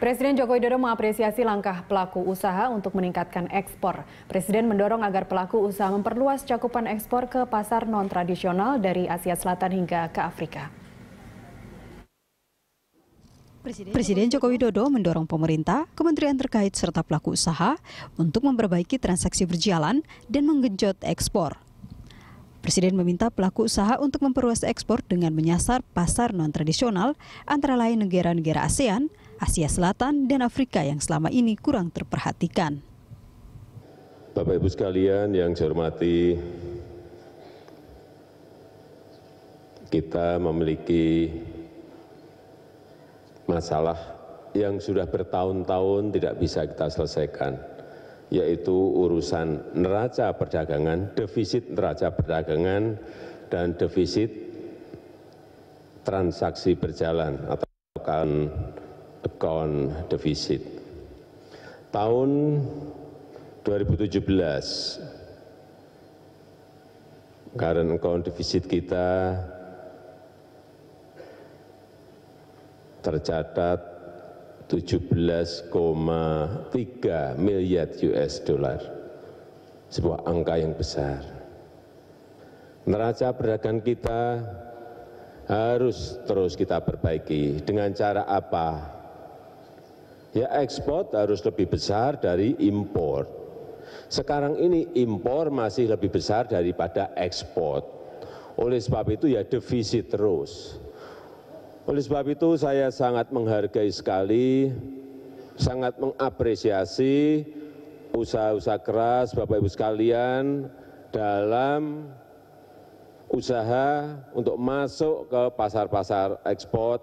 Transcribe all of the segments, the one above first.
Presiden Joko Widodo mengapresiasi langkah pelaku usaha untuk meningkatkan ekspor. Presiden mendorong agar pelaku usaha memperluas cakupan ekspor ke pasar non-tradisional dari Asia Selatan hingga ke Afrika. Presiden Joko Widodo mendorong pemerintah, kementerian terkait serta pelaku usaha untuk memperbaiki transaksi berjalan dan menggenjot ekspor. Presiden meminta pelaku usaha untuk memperluas ekspor dengan menyasar pasar non-tradisional antara lain negara-negara ASEAN, Asia Selatan, dan Afrika yang selama ini kurang terperhatikan. Bapak Ibu sekalian yang saya hormati, kita memiliki masalah yang sudah bertahun-tahun tidak bisa kita selesaikan, yaitu urusan neraca perdagangan, defisit neraca perdagangan, dan defisit transaksi berjalan atau kan account defisit tahun 2017, current account defisit kita tercatat 17,3 miliar US dollar sebuah angka yang besar neraca perdagangan kita harus terus kita perbaiki dengan cara apa ya ekspor harus lebih besar dari impor. Sekarang ini impor masih lebih besar daripada ekspor. Oleh sebab itu ya defisit terus. Oleh sebab itu saya sangat menghargai sekali, sangat mengapresiasi usaha-usaha keras Bapak Ibu sekalian dalam usaha untuk masuk ke pasar-pasar ekspor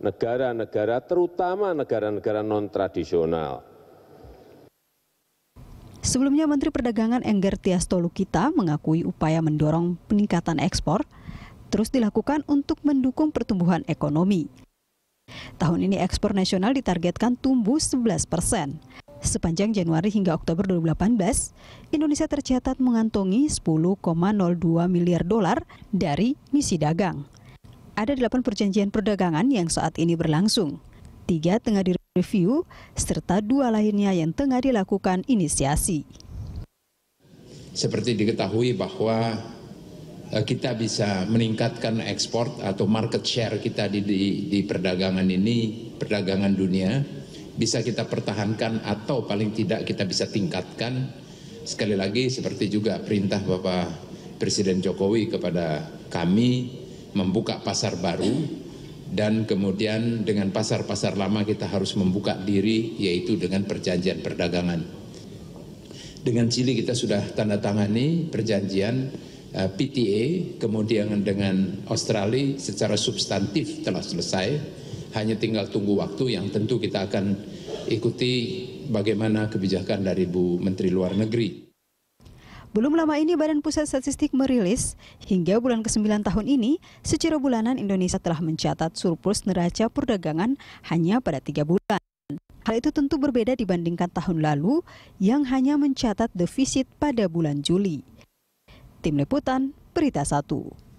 negara negara terutama negara negara non tradisional. Sebelumnya Menteri Perdagangan Enggar Tias Tolukita mengakui upaya mendorong peningkatan ekspor terus dilakukan untuk mendukung pertumbuhan ekonomi. Tahun ini ekspor nasional ditargetkan tumbuh 11 persen. Sepanjang Januari hingga Oktober 2018, Indonesia tercatat mengantongi 10,02 miliar dolar dari misi dagang ada delapan perjanjian perdagangan yang saat ini berlangsung. Tiga tengah direview, serta dua lainnya yang tengah dilakukan inisiasi. Seperti diketahui bahwa eh, kita bisa meningkatkan ekspor atau market share kita di, di, di perdagangan ini, perdagangan dunia, bisa kita pertahankan atau paling tidak kita bisa tingkatkan. Sekali lagi seperti juga perintah Bapak Presiden Jokowi kepada kami membuka pasar baru dan kemudian dengan pasar-pasar lama kita harus membuka diri yaitu dengan perjanjian perdagangan. Dengan Chili kita sudah tanda tangani perjanjian eh, PTA, kemudian dengan Australia secara substantif telah selesai. Hanya tinggal tunggu waktu yang tentu kita akan ikuti bagaimana kebijakan dari Bu Menteri Luar Negeri. Belum lama ini Badan Pusat Statistik merilis, hingga bulan ke-9 tahun ini, secara bulanan Indonesia telah mencatat surplus neraca perdagangan hanya pada tiga bulan. Hal itu tentu berbeda dibandingkan tahun lalu yang hanya mencatat defisit pada bulan Juli. Tim Liputan, Berita Satu.